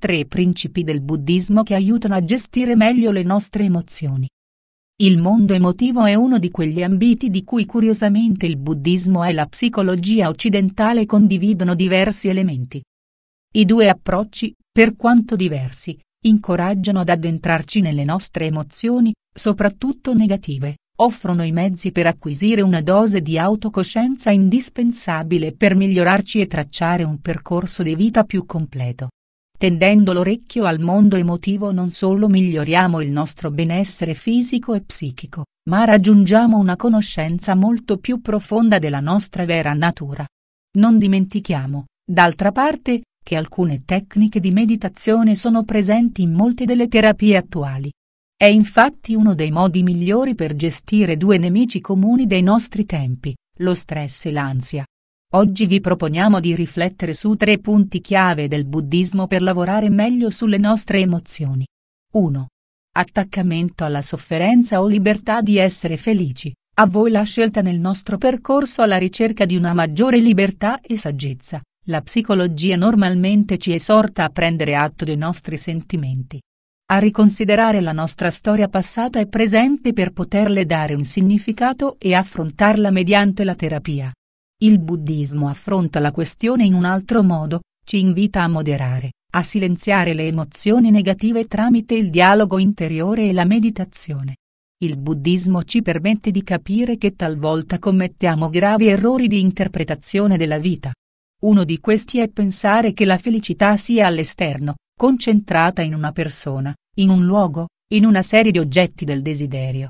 Tre principi del buddismo che aiutano a gestire meglio le nostre emozioni. Il mondo emotivo è uno di quegli ambiti di cui curiosamente il buddismo e la psicologia occidentale condividono diversi elementi. I due approcci, per quanto diversi, incoraggiano ad addentrarci nelle nostre emozioni, soprattutto negative, offrono i mezzi per acquisire una dose di autocoscienza indispensabile per migliorarci e tracciare un percorso di vita più completo. Tendendo l'orecchio al mondo emotivo non solo miglioriamo il nostro benessere fisico e psichico, ma raggiungiamo una conoscenza molto più profonda della nostra vera natura. Non dimentichiamo, d'altra parte, che alcune tecniche di meditazione sono presenti in molte delle terapie attuali. È infatti uno dei modi migliori per gestire due nemici comuni dei nostri tempi, lo stress e l'ansia, Oggi vi proponiamo di riflettere su tre punti chiave del buddismo per lavorare meglio sulle nostre emozioni. 1. Attaccamento alla sofferenza o libertà di essere felici, a voi la scelta nel nostro percorso alla ricerca di una maggiore libertà e saggezza. La psicologia normalmente ci esorta a prendere atto dei nostri sentimenti, a riconsiderare la nostra storia passata e presente per poterle dare un significato e affrontarla mediante la terapia. Il buddismo affronta la questione in un altro modo, ci invita a moderare, a silenziare le emozioni negative tramite il dialogo interiore e la meditazione. Il buddismo ci permette di capire che talvolta commettiamo gravi errori di interpretazione della vita. Uno di questi è pensare che la felicità sia all'esterno, concentrata in una persona, in un luogo, in una serie di oggetti del desiderio.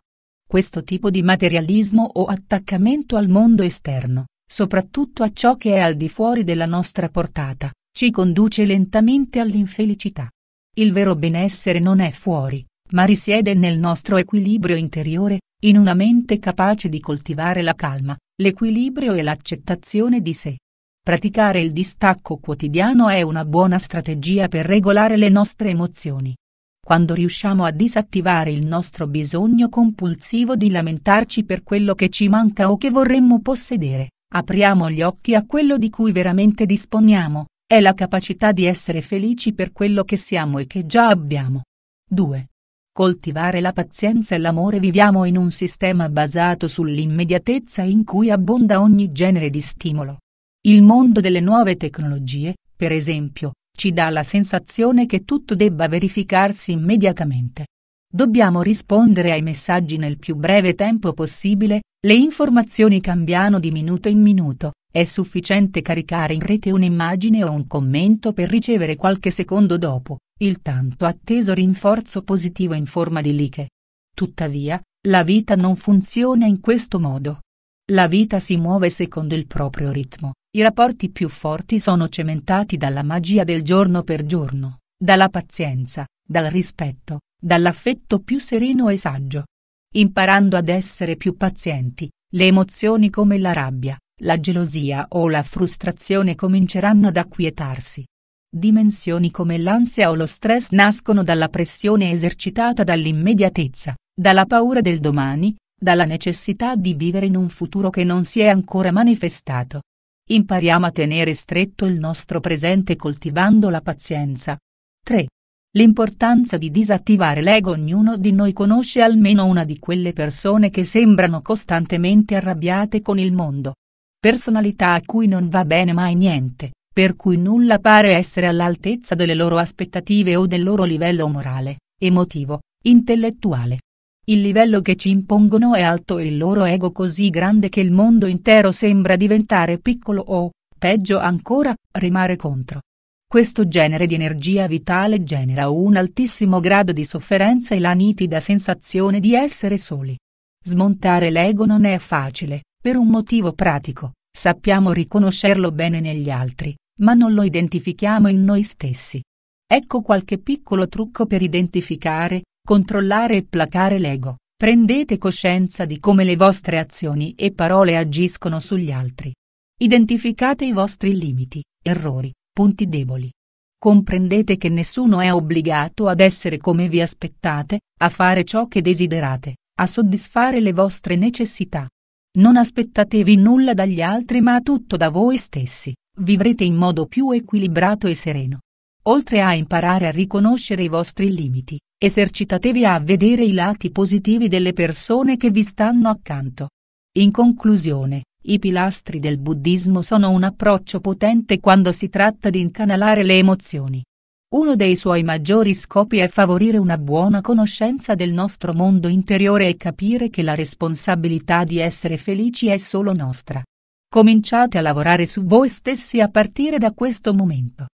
Questo tipo di materialismo o attaccamento al mondo esterno soprattutto a ciò che è al di fuori della nostra portata, ci conduce lentamente all'infelicità. Il vero benessere non è fuori, ma risiede nel nostro equilibrio interiore, in una mente capace di coltivare la calma, l'equilibrio e l'accettazione di sé. Praticare il distacco quotidiano è una buona strategia per regolare le nostre emozioni. Quando riusciamo a disattivare il nostro bisogno compulsivo di lamentarci per quello che ci manca o che vorremmo possedere, Apriamo gli occhi a quello di cui veramente disponiamo, è la capacità di essere felici per quello che siamo e che già abbiamo. 2. Coltivare la pazienza e l'amore Viviamo in un sistema basato sull'immediatezza in cui abbonda ogni genere di stimolo. Il mondo delle nuove tecnologie, per esempio, ci dà la sensazione che tutto debba verificarsi immediatamente. Dobbiamo rispondere ai messaggi nel più breve tempo possibile, le informazioni cambiano di minuto in minuto, è sufficiente caricare in rete un'immagine o un commento per ricevere qualche secondo dopo, il tanto atteso rinforzo positivo in forma di liche. Tuttavia, la vita non funziona in questo modo. La vita si muove secondo il proprio ritmo, i rapporti più forti sono cementati dalla magia del giorno per giorno, dalla pazienza, dal rispetto, dall'affetto più sereno e saggio, imparando ad essere più pazienti. Le emozioni come la rabbia, la gelosia o la frustrazione cominceranno ad acquietarsi. Dimensioni come l'ansia o lo stress nascono dalla pressione esercitata dall'immediatezza, dalla paura del domani, dalla necessità di vivere in un futuro che non si è ancora manifestato. Impariamo a tenere stretto il nostro presente coltivando la pazienza. 3. L'importanza di disattivare l'ego Ognuno di noi conosce almeno una di quelle persone che sembrano costantemente arrabbiate con il mondo. Personalità a cui non va bene mai niente, per cui nulla pare essere all'altezza delle loro aspettative o del loro livello morale, emotivo, intellettuale. Il livello che ci impongono è alto e il loro ego così grande che il mondo intero sembra diventare piccolo o, peggio ancora, rimare contro. Questo genere di energia vitale genera un altissimo grado di sofferenza e la nitida sensazione di essere soli. Smontare l'ego non è facile, per un motivo pratico, sappiamo riconoscerlo bene negli altri, ma non lo identifichiamo in noi stessi. Ecco qualche piccolo trucco per identificare, controllare e placare l'ego. Prendete coscienza di come le vostre azioni e parole agiscono sugli altri. Identificate i vostri limiti, errori, punti deboli. Comprendete che nessuno è obbligato ad essere come vi aspettate, a fare ciò che desiderate, a soddisfare le vostre necessità. Non aspettatevi nulla dagli altri ma tutto da voi stessi, vivrete in modo più equilibrato e sereno. Oltre a imparare a riconoscere i vostri limiti, esercitatevi a vedere i lati positivi delle persone che vi stanno accanto. In conclusione, i pilastri del buddismo sono un approccio potente quando si tratta di incanalare le emozioni. Uno dei suoi maggiori scopi è favorire una buona conoscenza del nostro mondo interiore e capire che la responsabilità di essere felici è solo nostra. Cominciate a lavorare su voi stessi a partire da questo momento.